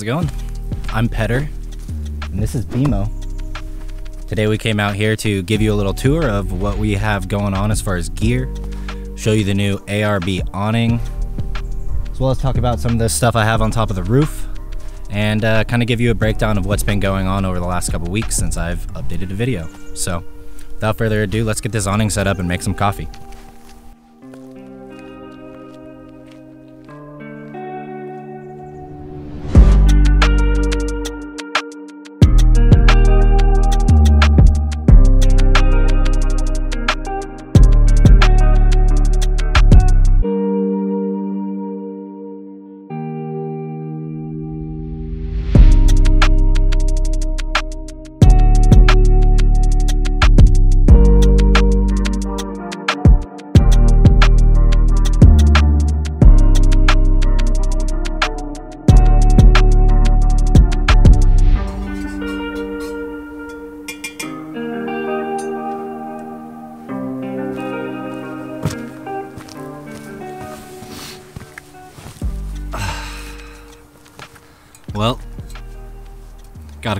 How's it going? I'm Petter, and this is Bimo. Today we came out here to give you a little tour of what we have going on as far as gear, show you the new ARB awning, as well as talk about some of the stuff I have on top of the roof, and uh, kind of give you a breakdown of what's been going on over the last couple weeks since I've updated a video. So, without further ado, let's get this awning set up and make some coffee.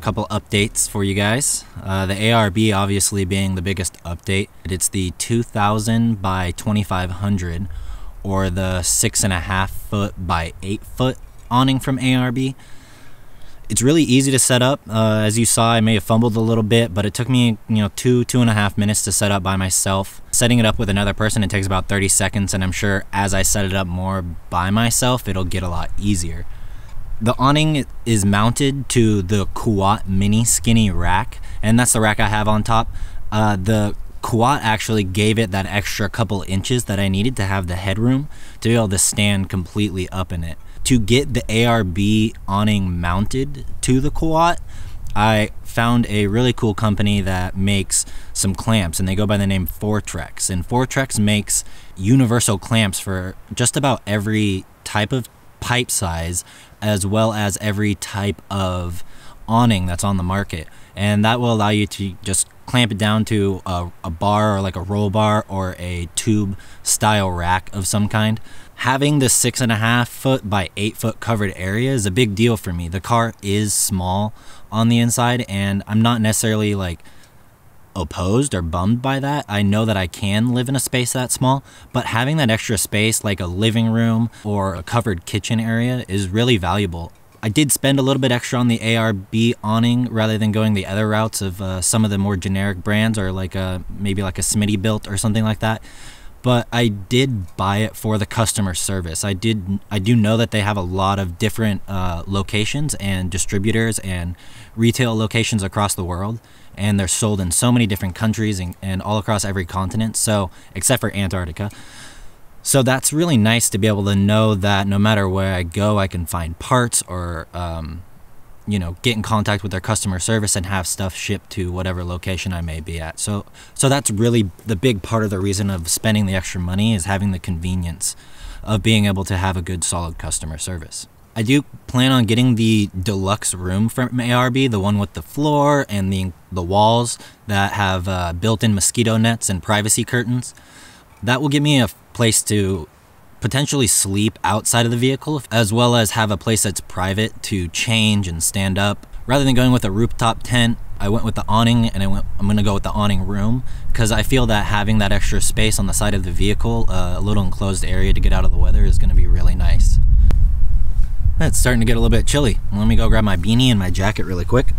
a couple updates for you guys. Uh, the ARB obviously being the biggest update. It's the 2000 by 2500 or the six and a half foot by eight foot awning from ARB. It's really easy to set up. Uh, as you saw, I may have fumbled a little bit, but it took me, you know, two, two and a half minutes to set up by myself. Setting it up with another person, it takes about 30 seconds, and I'm sure as I set it up more by myself, it'll get a lot easier the awning is mounted to the Kuat mini skinny rack, and that's the rack I have on top. Uh, the Kuat actually gave it that extra couple inches that I needed to have the headroom to be able to stand completely up in it. To get the ARB awning mounted to the Kuat, I found a really cool company that makes some clamps and they go by the name Fortrex. And Fortrex makes universal clamps for just about every type of pipe size, as well as every type of awning that's on the market. And that will allow you to just clamp it down to a, a bar or like a roll bar or a tube style rack of some kind. Having the six and a half foot by eight foot covered area is a big deal for me. The car is small on the inside, and I'm not necessarily like opposed or bummed by that. I know that I can live in a space that small, but having that extra space like a living room or a covered kitchen area is really valuable. I did spend a little bit extra on the ARB awning rather than going the other routes of uh, some of the more generic brands or like a maybe like a Smitty built or something like that. But I did buy it for the customer service. I did. I do know that they have a lot of different uh, locations and distributors and retail locations across the world and they're sold in so many different countries and, and all across every continent, so except for Antarctica. So that's really nice to be able to know that no matter where I go, I can find parts or, um, you know, get in contact with their customer service and have stuff shipped to whatever location I may be at. So, so that's really the big part of the reason of spending the extra money is having the convenience of being able to have a good, solid customer service. I do plan on getting the deluxe room from ARB, the one with the floor and the the walls that have uh, built-in mosquito nets and privacy curtains. That will give me a place to potentially sleep outside of the vehicle, as well as have a place that's private to change and stand up. Rather than going with a rooftop tent, I went with the awning and I went, I'm gonna go with the awning room because I feel that having that extra space on the side of the vehicle, uh, a little enclosed area to get out of the weather is gonna be really nice. It's starting to get a little bit chilly. Let me go grab my beanie and my jacket really quick.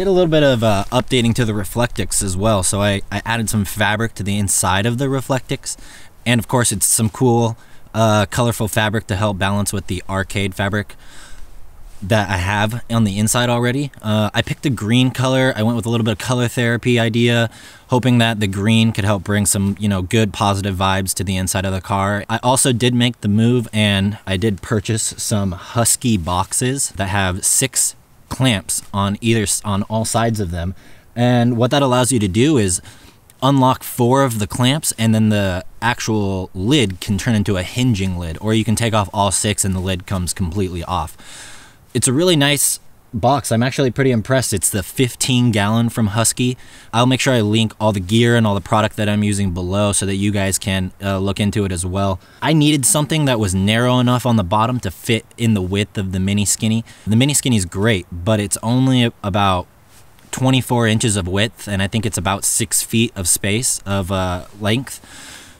did a little bit of uh, updating to the Reflectix as well. So I, I added some fabric to the inside of the Reflectix. And of course, it's some cool, uh, colorful fabric to help balance with the arcade fabric that I have on the inside already. Uh, I picked a green color. I went with a little bit of color therapy idea, hoping that the green could help bring some, you know, good positive vibes to the inside of the car. I also did make the move and I did purchase some Husky boxes that have six clamps on either on all sides of them. And what that allows you to do is unlock four of the clamps and then the actual lid can turn into a hinging lid or you can take off all six and the lid comes completely off. It's a really nice box. I'm actually pretty impressed. It's the 15 gallon from Husky. I'll make sure I link all the gear and all the product that I'm using below so that you guys can uh, look into it as well. I needed something that was narrow enough on the bottom to fit in the width of the mini skinny. The mini skinny is great, but it's only about 24 inches of width and I think it's about six feet of space of uh, length.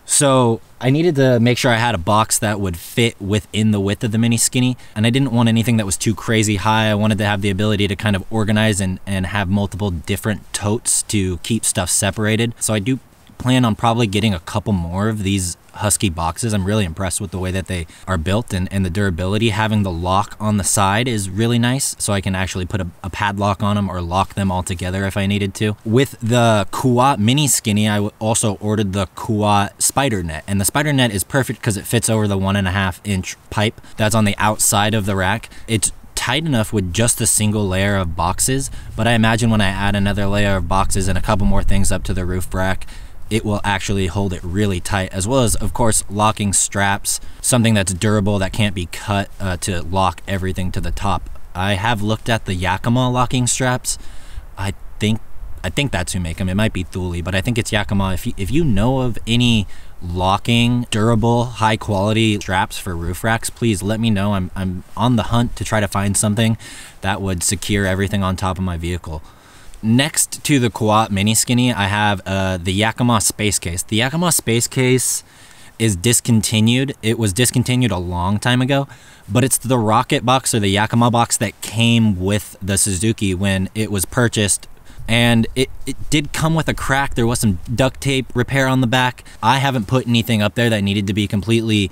So I needed to make sure I had a box that would fit within the width of the mini skinny. And I didn't want anything that was too crazy high. I wanted to have the ability to kind of organize and, and have multiple different totes to keep stuff separated. So I do plan on probably getting a couple more of these Husky boxes. I'm really impressed with the way that they are built and, and the durability. Having the lock on the side is really nice, so I can actually put a, a padlock on them or lock them all together if I needed to. With the Kuat Mini Skinny, I also ordered the Kuat Spider Net, and the Spider Net is perfect because it fits over the one and a half inch pipe that's on the outside of the rack. It's tight enough with just a single layer of boxes, but I imagine when I add another layer of boxes and a couple more things up to the roof rack, it will actually hold it really tight, as well as, of course, locking straps, something that's durable that can't be cut uh, to lock everything to the top. I have looked at the Yakima locking straps. I think I think that's who make them. It might be Thule, but I think it's Yakima. If you, if you know of any locking, durable, high quality straps for roof racks, please let me know. I'm, I'm on the hunt to try to find something that would secure everything on top of my vehicle. Next to the Kuat Mini Skinny, I have uh, the Yakima Space Case. The Yakima Space Case is discontinued. It was discontinued a long time ago, but it's the rocket box or the Yakima box that came with the Suzuki when it was purchased. And it, it did come with a crack. There was some duct tape repair on the back. I haven't put anything up there that needed to be completely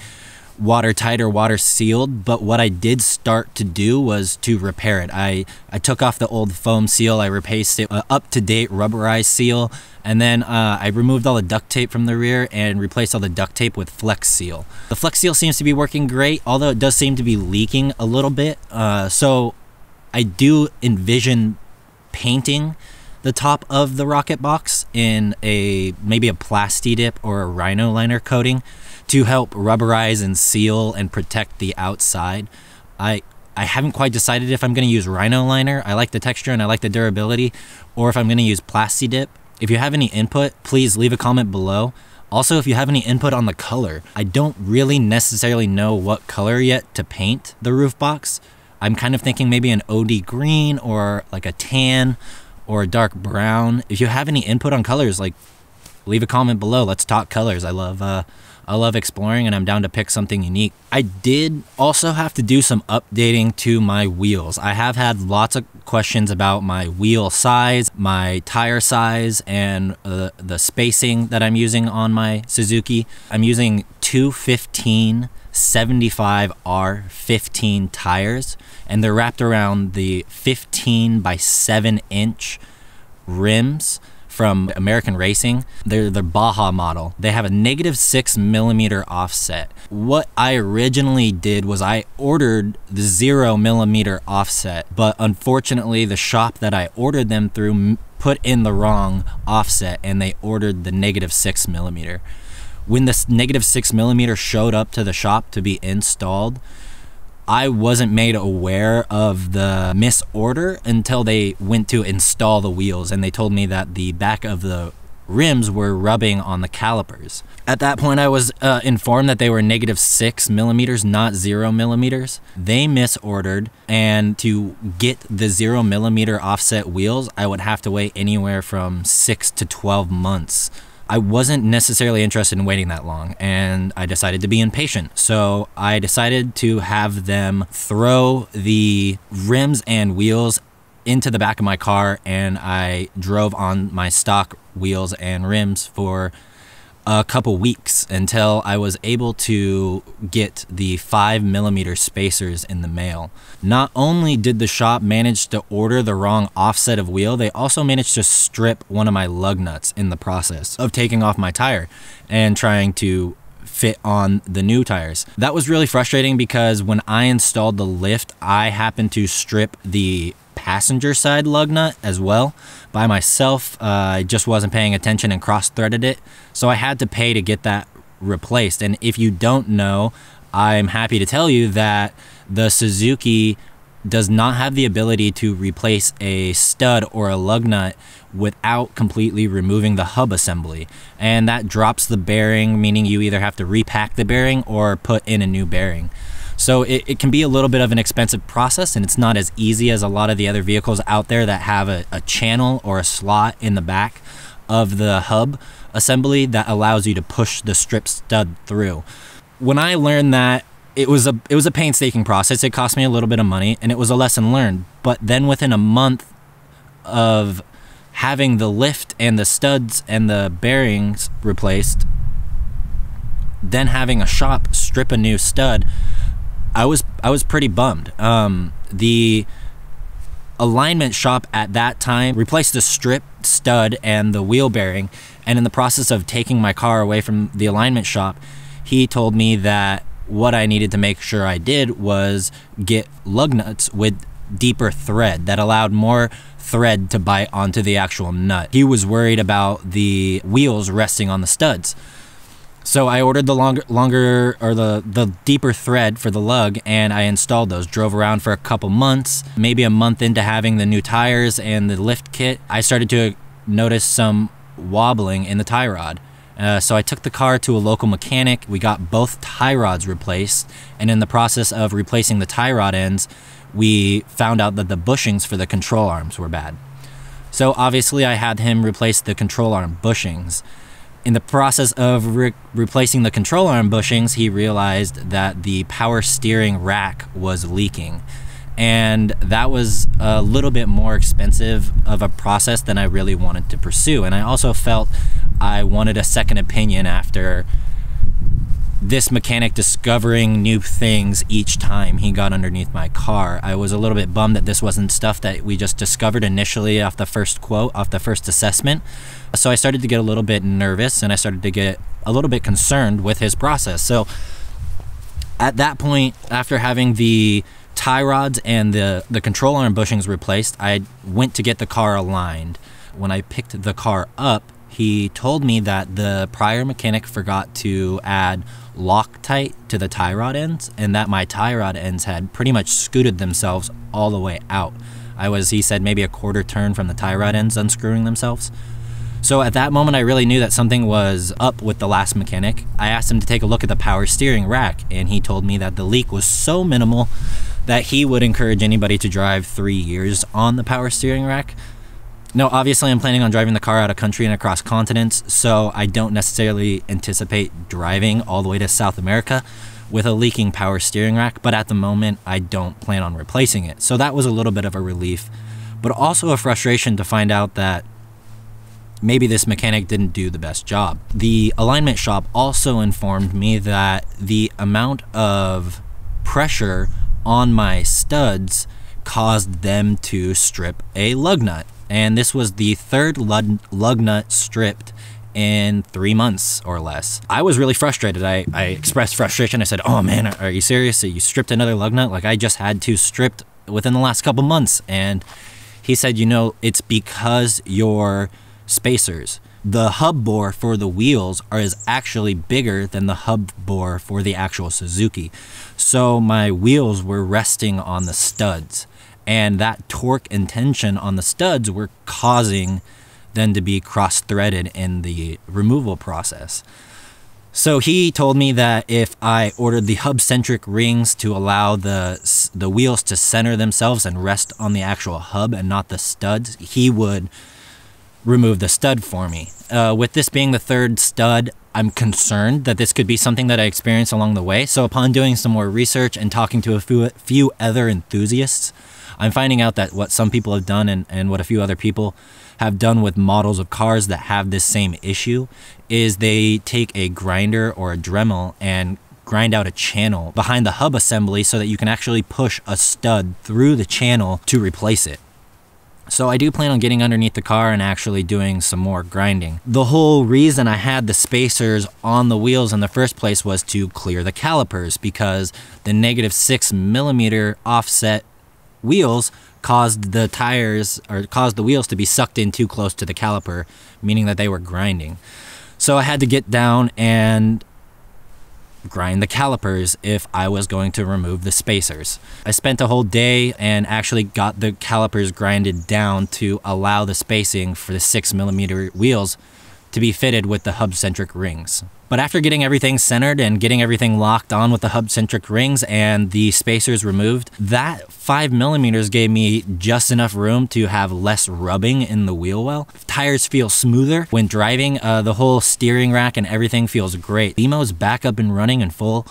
watertight or water sealed. But what I did start to do was to repair it. I, I took off the old foam seal, I replaced it with uh, up to date rubberized seal, and then uh, I removed all the duct tape from the rear and replaced all the duct tape with Flex Seal. The Flex Seal seems to be working great, although it does seem to be leaking a little bit. Uh, so I do envision painting the top of the rocket box in a maybe a plasti dip or a rhino liner coating to help rubberize and seal and protect the outside. I I haven't quite decided if I'm going to use Rhino Liner. I like the texture and I like the durability, or if I'm going to use Plasti Dip. If you have any input, please leave a comment below. Also, if you have any input on the color, I don't really necessarily know what color yet to paint the roof box. I'm kind of thinking maybe an OD green or like a tan or a dark brown. If you have any input on colors, like leave a comment below. Let's talk colors. I love uh, I love exploring and I'm down to pick something unique. I did also have to do some updating to my wheels. I have had lots of questions about my wheel size, my tire size, and uh, the spacing that I'm using on my Suzuki. I'm using 215 75R15 tires and they're wrapped around the 15 by 7 inch rims from American Racing. They're the Baja model. They have a negative six millimeter offset. What I originally did was I ordered the zero millimeter offset, but unfortunately, the shop that I ordered them through put in the wrong offset and they ordered the negative six millimeter. When this negative six millimeter showed up to the shop to be installed, I wasn't made aware of the misorder until they went to install the wheels and they told me that the back of the rims were rubbing on the calipers. At that point, I was uh, informed that they were negative six millimeters, not zero millimeters. They misordered, and to get the zero millimeter offset wheels, I would have to wait anywhere from six to 12 months I wasn't necessarily interested in waiting that long, and I decided to be impatient. So I decided to have them throw the rims and wheels into the back of my car, and I drove on my stock wheels and rims for a couple weeks until I was able to get the five millimeter spacers in the mail. Not only did the shop manage to order the wrong offset of wheel, they also managed to strip one of my lug nuts in the process of taking off my tire and trying to fit on the new tires. That was really frustrating because when I installed the lift, I happened to strip the passenger side lug nut as well. By myself, uh, I just wasn't paying attention and cross-threaded it. So I had to pay to get that replaced. And if you don't know, I'm happy to tell you that the Suzuki does not have the ability to replace a stud or a lug nut without completely removing the hub assembly. And that drops the bearing, meaning you either have to repack the bearing or put in a new bearing. So it, it can be a little bit of an expensive process and it's not as easy as a lot of the other vehicles out there that have a, a channel or a slot in the back of the hub assembly that allows you to push the strip stud through. When I learned that, it was a it was a painstaking process. It cost me a little bit of money and it was a lesson learned. But then within a month of having the lift and the studs and the bearings replaced, then having a shop strip a new stud I was I was pretty bummed. Um, the alignment shop at that time replaced the strip stud and the wheel bearing, and in the process of taking my car away from the alignment shop, he told me that what I needed to make sure I did was get lug nuts with deeper thread that allowed more thread to bite onto the actual nut. He was worried about the wheels resting on the studs. So I ordered the longer, longer or the, the deeper thread for the lug and I installed those. Drove around for a couple months, maybe a month into having the new tires and the lift kit, I started to notice some wobbling in the tie rod. Uh, so I took the car to a local mechanic. We got both tie rods replaced. And in the process of replacing the tie rod ends, we found out that the bushings for the control arms were bad. So obviously, I had him replace the control arm bushings. In the process of re replacing the control arm bushings, he realized that the power steering rack was leaking. And that was a little bit more expensive of a process than I really wanted to pursue. And I also felt I wanted a second opinion after this mechanic discovering new things each time he got underneath my car. I was a little bit bummed that this wasn't stuff that we just discovered initially off the first quote, off the first assessment. So I started to get a little bit nervous and I started to get a little bit concerned with his process. So at that point, after having the tie rods and the, the control arm bushings replaced, I went to get the car aligned. When I picked the car up, he told me that the prior mechanic forgot to add Loctite to the tie rod ends, and that my tie rod ends had pretty much scooted themselves all the way out. I was, he said, maybe a quarter turn from the tie rod ends unscrewing themselves. So at that moment, I really knew that something was up with the last mechanic. I asked him to take a look at the power steering rack, and he told me that the leak was so minimal that he would encourage anybody to drive three years on the power steering rack no, obviously, I'm planning on driving the car out of country and across continents, so I don't necessarily anticipate driving all the way to South America with a leaking power steering rack, but at the moment, I don't plan on replacing it. So that was a little bit of a relief, but also a frustration to find out that maybe this mechanic didn't do the best job. The alignment shop also informed me that the amount of pressure on my studs caused them to strip a lug nut and this was the third lug nut stripped in three months or less. I was really frustrated. I, I expressed frustration. I said, oh man, are you serious? You stripped another lug nut? Like I just had two stripped within the last couple months. And he said, you know, it's because your spacers. The hub bore for the wheels are, is actually bigger than the hub bore for the actual Suzuki. So my wheels were resting on the studs and that torque and tension on the studs were causing them to be cross-threaded in the removal process. So he told me that if I ordered the hub-centric rings to allow the the wheels to center themselves and rest on the actual hub and not the studs, he would remove the stud for me. Uh, with this being the third stud, I'm concerned that this could be something that I experience along the way. So upon doing some more research and talking to a few, few other enthusiasts, I'm finding out that what some people have done and, and what a few other people have done with models of cars that have this same issue is they take a grinder or a Dremel and grind out a channel behind the hub assembly so that you can actually push a stud through the channel to replace it. So I do plan on getting underneath the car and actually doing some more grinding. The whole reason I had the spacers on the wheels in the first place was to clear the calipers because the negative six millimeter offset wheels caused the tires or caused the wheels to be sucked in too close to the caliper, meaning that they were grinding. So I had to get down and grind the calipers if I was going to remove the spacers. I spent a whole day and actually got the calipers grinded down to allow the spacing for the six millimeter wheels to be fitted with the hub-centric rings. But after getting everything centered and getting everything locked on with the hub-centric rings and the spacers removed, that five millimeters gave me just enough room to have less rubbing in the wheel well. Tires feel smoother when driving. Uh, the whole steering rack and everything feels great. Limo is back up and running in full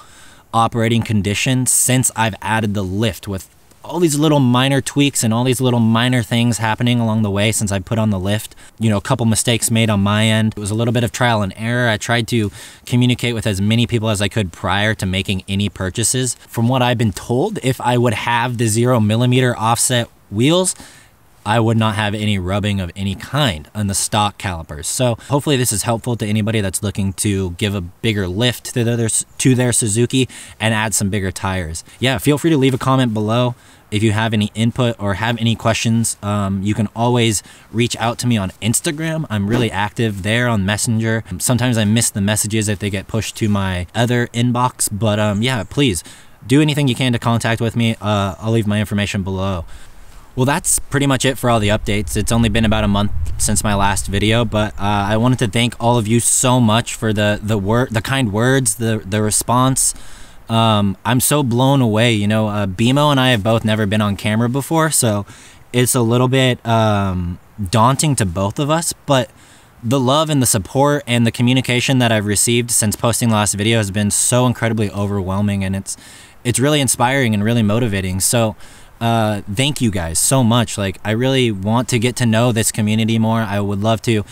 operating condition since I've added the lift with all these little minor tweaks and all these little minor things happening along the way since I put on the lift. You know, a couple mistakes made on my end. It was a little bit of trial and error. I tried to communicate with as many people as I could prior to making any purchases. From what I've been told, if I would have the zero millimeter offset wheels, I would not have any rubbing of any kind on the stock calipers. So hopefully this is helpful to anybody that's looking to give a bigger lift to their, to their Suzuki and add some bigger tires. Yeah, feel free to leave a comment below. If you have any input or have any questions, um, you can always reach out to me on Instagram. I'm really active there on Messenger. Sometimes I miss the messages if they get pushed to my other inbox, but um, yeah, please do anything you can to contact with me. Uh, I'll leave my information below. Well, that's pretty much it for all the updates. It's only been about a month since my last video, but uh, I wanted to thank all of you so much for the the word, the kind words, the the response. Um, I'm so blown away. You know, uh, BMO and I have both never been on camera before, so it's a little bit um, daunting to both of us. But the love and the support and the communication that I've received since posting the last video has been so incredibly overwhelming, and it's it's really inspiring and really motivating. So. Uh, thank you guys so much. Like, I really want to get to know this community more. I would love to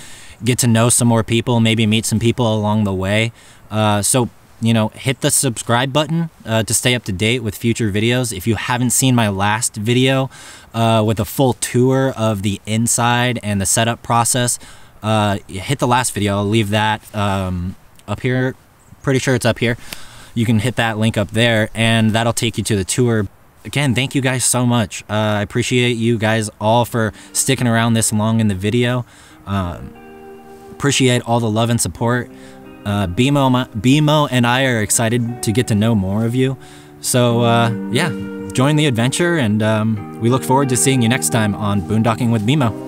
get to know some more people, maybe meet some people along the way. Uh, so you know, hit the subscribe button uh, to stay up to date with future videos. If you haven't seen my last video uh, with a full tour of the inside and the setup process, uh, hit the last video. I'll leave that um, up here. Pretty sure it's up here. You can hit that link up there and that'll take you to the tour. Again, thank you guys so much. Uh, I appreciate you guys all for sticking around this long in the video. Um, appreciate all the love and support. Uh, BMO, my, BMO and I are excited to get to know more of you. So, uh, yeah, join the adventure, and um, we look forward to seeing you next time on Boondocking with BMO.